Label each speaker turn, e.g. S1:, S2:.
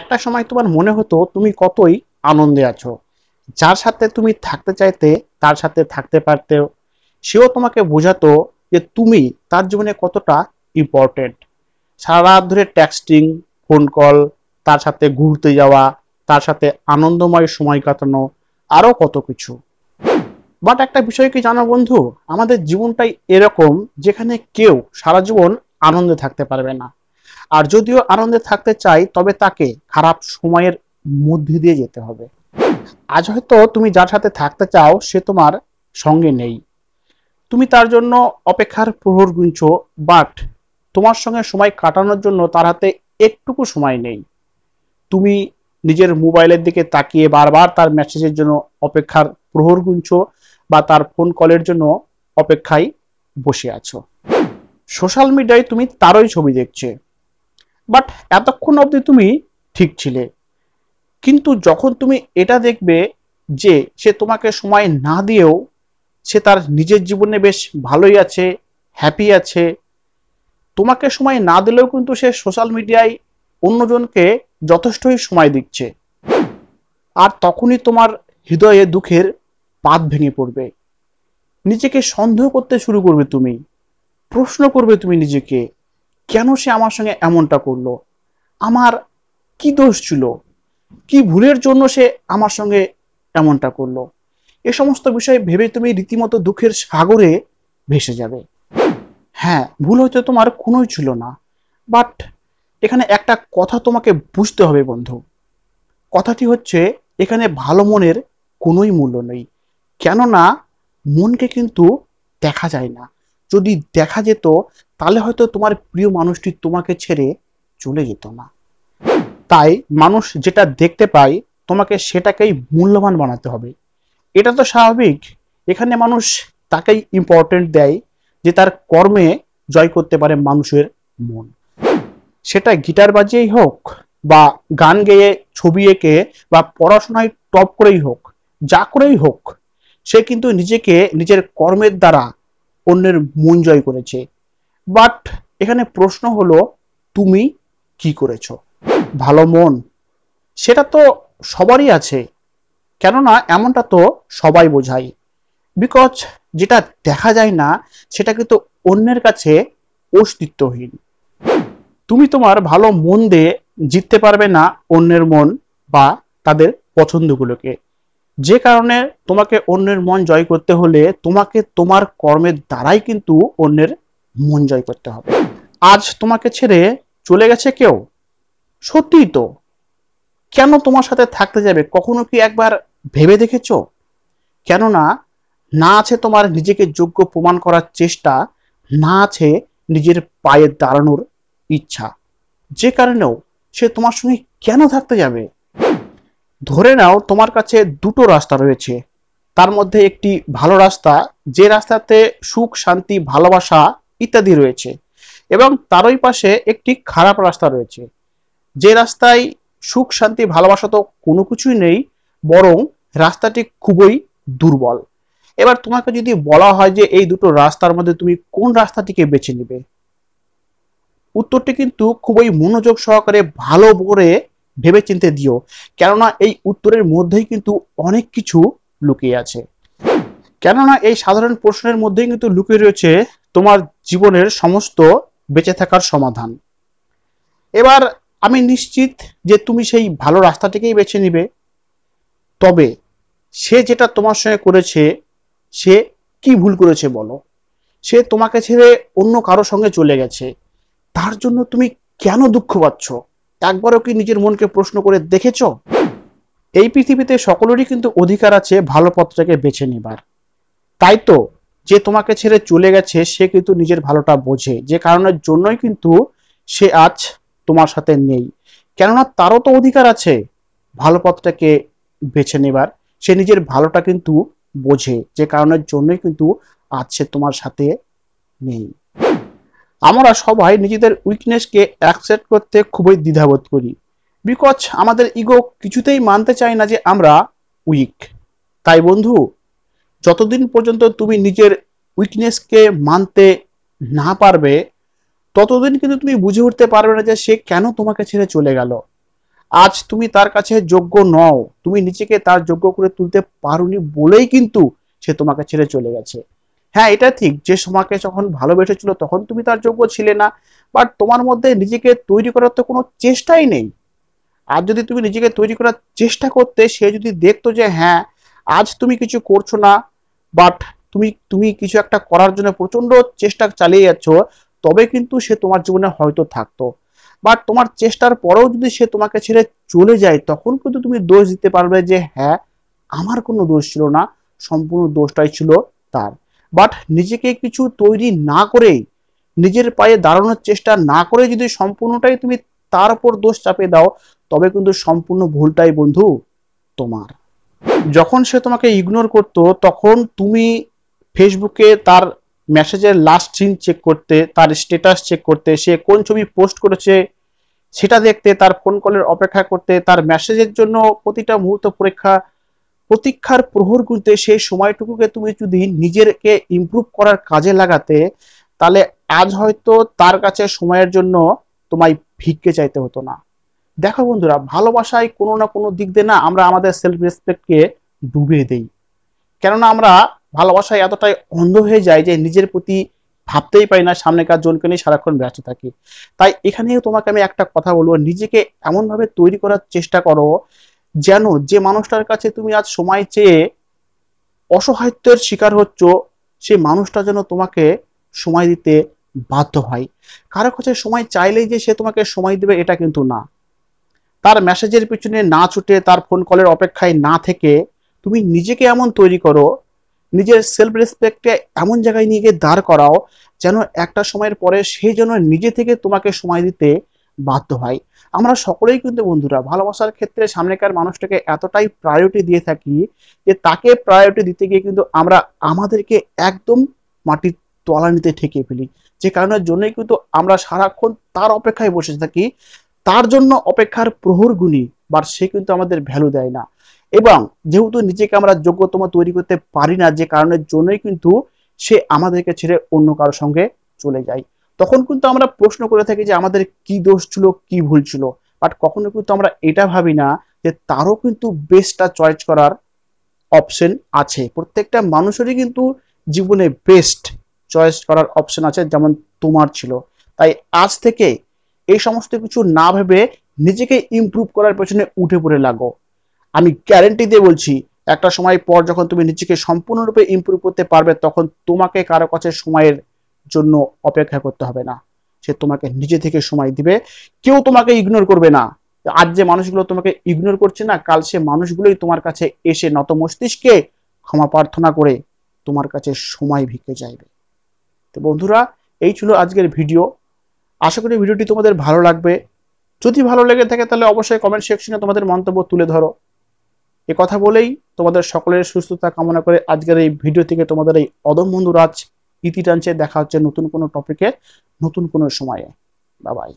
S1: একটা সময় তোমার মনে হতো তুমি কতই আনন্দে আছো যার সাথে তুমি থাকতে চাইতে তার সাথে থাকতে পারতেও সেও তোমাকে বোঝাতো যে তুমি তার জীবনে কতটা ইম্পর্টেন্ট সারা রাত ধরে ট্যাক্সটিং ফোন কল তার সাথে ঘুরতে যাওয়া তার সাথে আনন্দময় সময় কাটানো আরও কত কিছু বাট একটা বিষয় কি জানো বন্ধু আমাদের জীবনটাই এরকম যেখানে কেউ সারা জীবন আনন্দে থাকতে পারবে না আর যদিও আনন্দে থাকতে চাই তবে তাকে খারাপ সময়ের মধ্যে দিয়ে যেতে হবে আজ হয়তো তুমি যার সাথে থাকতে চাও সে তোমার সঙ্গে নেই তুমি তার জন্য অপেক্ষার প্রহর গুনছ বাট তোমার সঙ্গে সময় কাটানোর জন্য তার হাতে একটুকু সময় নেই তুমি নিজের মোবাইলের দিকে তাকিয়ে বারবার তার মেসেজের জন্য অপেক্ষার প্রহর গুনছ বা তার ফোন কলের জন্য অপেক্ষায় বসে আছো সোশ্যাল মিডিয়ায় তুমি তারই ছবি দেখছে বাট এতক্ষণ অবধি তুমি ঠিক ছিলে কিন্তু যখন তুমি এটা দেখবে যে সে তোমাকে সময় না দিয়েও সে তার নিজের জীবনে বেশ ভালোই আছে হ্যাপি আছে তোমাকে সময় না দিলেও কিন্তু সে সোশ্যাল মিডিয়ায় অন্যজনকে যথেষ্টই সময় দিচ্ছে আর তখনই তোমার হৃদয়ে দুঃখের পাত ভেঙে পড়বে নিজেকে সন্দেহ করতে শুরু করবে তুমি প্রশ্ন করবে তুমি নিজেকে কেন সে আমার সঙ্গে এমনটা করলো আমার কি দোষ ছিল কি ভুলের জন্য সে আমার সঙ্গে এমনটা করলো এ সমস্ত বিষয়ে ভেবে তুমি রীতিমতো দুঃখের সাগরে ভেসে যাবে হ্যাঁ ভুল হয়তো তোমার কোনোই ছিল না বাট এখানে একটা কথা তোমাকে বুঝতে হবে বন্ধু কথাটি হচ্ছে এখানে ভালো মনের কোনোই মূল্য নেই কেননা মনকে কিন্তু দেখা যায় না যদি দেখা যেত তাহলে হয়তো তোমার প্রিয় মানুষটি তোমাকে ছেড়ে চলে যেত না তাই মানুষ যেটা দেখতে পায় তোমাকে সেটাকেই মূল্যবান বানাতে হবে এটা তো স্বাভাবিক এখানে মানুষ তাকেই ইম্পর্টেন্ট দেয় যে তার কর্মে জয় করতে পারে মানুষের মন সেটা গিটার বাজিয়েই হোক বা গান গেয়ে ছবি এঁকে বা পড়াশোনায় টপ করেই হোক যা করেই হোক সে কিন্তু নিজেকে নিজের কর্মের দ্বারা অন্যের মন জয় করেছে বাট এখানে প্রশ্ন হলো তুমি কি করেছ ভালো মন সেটা তো সবারই আছে কেননা এমনটা তো সবাই বোঝায় বিকজ যেটা দেখা যায় না সেটা কিন্তু অন্যের কাছে অস্তিত্বহীন তুমি তোমার ভালো মন দিয়ে জিততে পারবে না অন্যের মন বা তাদের পছন্দগুলোকে যে কারণে তোমাকে অন্যের মন জয় করতে হলে তোমাকে তোমার কর্মের দ্বারাই কিন্তু অন্যের মন জয় করতে হবে আজ তোমাকে ছেড়ে চলে গেছে কেউ সত্যিই তো কেন তোমার সাথে থাকতে যাবে কখনো কি একবার ভেবে দেখেছ কেননা না আছে তোমার নিজেকে যোগ্য প্রমাণ করার চেষ্টা না আছে নিজের পায়ে দাঁড়ানোর ইচ্ছা যে কারণেও সে তোমার সঙ্গে কেন থাকতে যাবে ধরে নাও তোমার কাছে দুটো রাস্তা রয়েছে তার মধ্যে একটি ভালো রাস্তা যে রাস্তাতে সুখ শান্তি ভালোবাসা ইত্যাদি রয়েছে এবং তারই পাশে একটি খারাপ রাস্তা রয়েছে যে রাস্তায় সুখ শান্তি ভালোবাসা তো কোনো কিছুই নেই বরং রাস্তাটি খুবই দুর্বল এবার তোমাকে যদি বলা হয় যে এই দুটো রাস্তার মধ্যে তুমি কোন রাস্তাটিকে বেছে নেবে উত্তরটি কিন্তু খুবই মনোযোগ সহকারে ভালো করে ভেবে চিনতে দিও কেননা এই উত্তরের মধ্যেই কিন্তু অনেক কিছু লুকিয়ে আছে কেননা এই সাধারণ প্রশ্নের মধ্যেই কিন্তু লুকিয়ে রয়েছে তোমার জীবনের সমস্ত বেঁচে থাকার সমাধান এবার আমি নিশ্চিত যে তুমি সেই ভালো রাস্তাটিকেই বেছে নিবে তবে সে যেটা তোমার সঙ্গে করেছে সে কি ভুল করেছে বলো সে তোমাকে ছেড়ে অন্য কারো সঙ্গে চলে গেছে তার জন্য তুমি কেন দুঃখ পাচ্ছ একবারও কি নিজের মনকে প্রশ্ন করে দেখেছ এই পৃথিবীতে সকলেরই কিন্তু অধিকার আছে ভালো পথটাকে বেছে নেবার তাই তো যে তোমাকে ছেড়ে চলে গেছে সে কিন্তু নিজের ভালোটা বোঝে যে কারণের জন্যই কিন্তু সে আজ তোমার সাথে নেই কেননা তারও তো অধিকার আছে ভালো পথটাকে বেছে নেবার সে নিজের ভালোটা কিন্তু বোঝে যে কারণের জন্যই কিন্তু আজ সে তোমার সাথে নেই আমরা সবাই নিজেদের উইকনেসকে অ্যাকসেপ্ট করতে খুবই দ্বিধাবোধ করি বিকজ আমাদের ইগো কিছুতেই মানতে চায় না যে আমরা উইক তাই বন্ধু যতদিন পর্যন্ত তুমি নিজের উইকনেসকে মানতে না পারবে ততদিন কিন্তু তুমি বুঝে উঠতে পারবে না যে সে কেন তোমাকে ছেড়ে চলে গেল আজ তুমি তার কাছে যোগ্য নও তুমি নিজেকে তার যোগ্য করে তুলতে পারোনি বলেই কিন্তু সে তোমাকে ছেড়ে চলে গেছে হ্যাঁ এটা ঠিক যে তোমাকে যখন ভালোবেসেছিল তখন তুমি তার যোগ্য ছিলে না বাট তোমার মধ্যে নিজেকে তৈরি করার তো কোনো চেষ্টাই নেই আর যদি তুমি নিজেকে তৈরি করার চেষ্টা করতে সে যদি দেখতো যে হ্যাঁ আজ তুমি কিছু করছো না বাট তুমি তুমি কিছু একটা করার জন্য প্রচন্ড চেষ্টা চালিয়ে যাচ্ছ তবে কিন্তু সে তোমার জীবনে হয়তো থাকতো বাট তোমার চেষ্টার পরেও যদি সে তোমাকে ছেড়ে চলে যায় তখন কিন্তু তুমি দোষ দিতে পারবে যে হ্যাঁ আমার কোনো দোষ ছিল না সম্পূর্ণ দোষটাই ছিল তার বাট নিজেকে কিছু তৈরি না করে নিজের পায়ে দাঁড়ানোর চেষ্টা না করে যদি সম্পূর্ণটাই তুমি তার উপর দোষ চাপে দাও তবে কিন্তু সম্পূর্ণ ভুলটাই বন্ধু তোমার যখন সে তোমাকে ইগনোর করত তখন তুমি ফেসবুকে তার মেসেজের লাস্ট সিন চেক করতে তার স্ট্যাটাস চেক করতে সে কোন ছবি পোস্ট করেছে সেটা দেখতে তার ফোন কলের অপেক্ষা করতে তার মেসেজের জন্য প্রতিটা মুহূর্ত পরীক্ষা প্রতীক্ষার প্রহর গুনতে সেই সময়টুকুকে তুমি যদি নিজেকে ইমপ্রুভ করার কাজে লাগাতে তাহলে আজ হয়তো তার কাছে সময়ের জন্য তোমায় ভিক্ষে চাইতে হতো না দেখো বন্ধুরা ভালোবাসায় কোনো না কোনো দিক দিয়ে না আমরা আমাদের সেলফ রেসপেক্টকে ডুবিয়ে দেই কেননা আমরা ভালোবাসায় এতটাই অন্ধ হয়ে যাই যে নিজের প্রতি ভাবতেই পারি না সামনেকার জনকে নিয়ে সারাক্ষণ ব্যস্ত থাকি তাই এখানেও তোমাকে আমি একটা কথা বলবো নিজেকে এমনভাবে তৈরি করার চেষ্টা করো যেন যে মানুষটার কাছে তুমি আজ সময় চেয়ে অসহায়ত্বের শিকার হচ্ছ সে মানুষটা যেন তোমাকে সময় দিতে বাধ্য হয় কারো কাছে সময় চাইলেই যে সে তোমাকে সময় দেবে এটা কিন্তু না তার মেসেজের পিছনে না ছুটে তার ফোন কলের অপেক্ষায় না থেকে তুমি নিজেকে এমন তৈরি করো নিজের সেলফ রেসপেক্টে এমন জায়গায় নিয়ে গিয়ে দাঁড় করাও যেন একটা সময়ের পরে সে যেন নিজে থেকে তোমাকে সময় দিতে বাধ্য হয় আমরা সকলেই কিন্তু বন্ধুরা ভালোবাসার ক্ষেত্রে সামনেকার মানুষটাকে এতটাই প্রায়োরিটি দিয়ে থাকি যে তাকে প্রায়োরিটি দিতে গিয়ে কিন্তু আমরা আমাদেরকে একদম মাটির তলানিতে ঠেকে ফেলি যে কারণের জন্যই কিন্তু আমরা সারাক্ষণ তার অপেক্ষায় বসে থাকি তার জন্য অপেক্ষার প্রহর গুণী বা সে কিন্তু আমাদের ভ্যালু দেয় না এবং যেহেতু নিজেকে আমরা যোগ্যতম তৈরি করতে পারি না যে কারণের জন্যই কিন্তু সে আমাদেরকে ছেড়ে অন্য কারোর সঙ্গে চলে যায় তখন কিন্তু আমরা প্রশ্ন করে থাকি যে আমাদের কি দোষ ছিল কি ভুল ছিল বাট কখনো কিন্তু আমরা এটা ভাবি না যে তারও কিন্তু বেস্টটা চয়েস করার অপশন আছে প্রত্যেকটা মানুষেরই কিন্তু জীবনে বেস্ট চয়েস করার অপশন আছে যেমন তোমার ছিল তাই আজ থেকে এই সমস্ত কিছু না ভেবে নিজেকে ইম্প্রুভ করার পেছনে উঠে পড়ে লাগো আমি গ্যারেন্টি দিয়ে বলছি একটা সময় পর যখন তুমি নিজেকে সম্পূর্ণরূপে ইম্প্রুভ করতে পারবে তখন তোমাকে কারো কাছে সময়ের জন্য অপেক্ষা করতে হবে না সে তোমাকে নিজে থেকে সময় দিবে কেউ তোমাকে ইগনোর করবে না আজ যে মানুষগুলো তোমাকে ইগনোর করছে না কাল সে মানুষগুলোই তোমার কাছে এসে নত মস্তিষ্কে ক্ষমা প্রার্থনা করে তোমার কাছে সময় ভিকে চাইবে তো বন্ধুরা এই ছিল আজকের ভিডিও আশা করি ভিডিওটি তোমাদের ভালো লাগবে যদি ভালো লেগে থাকে তাহলে অবশ্যই কমেন্ট সেকশনে তোমাদের মন্তব্য তুলে ধরো এ কথা বলেই তোমাদের সকলের সুস্থতা কামনা করে আজকের এই ভিডিও থেকে তোমাদের এই অদম বন্ধুরাজ ইতি টানছে দেখা হচ্ছে নতুন কোনো টপিকে নতুন কোনো সময়ে বাবাই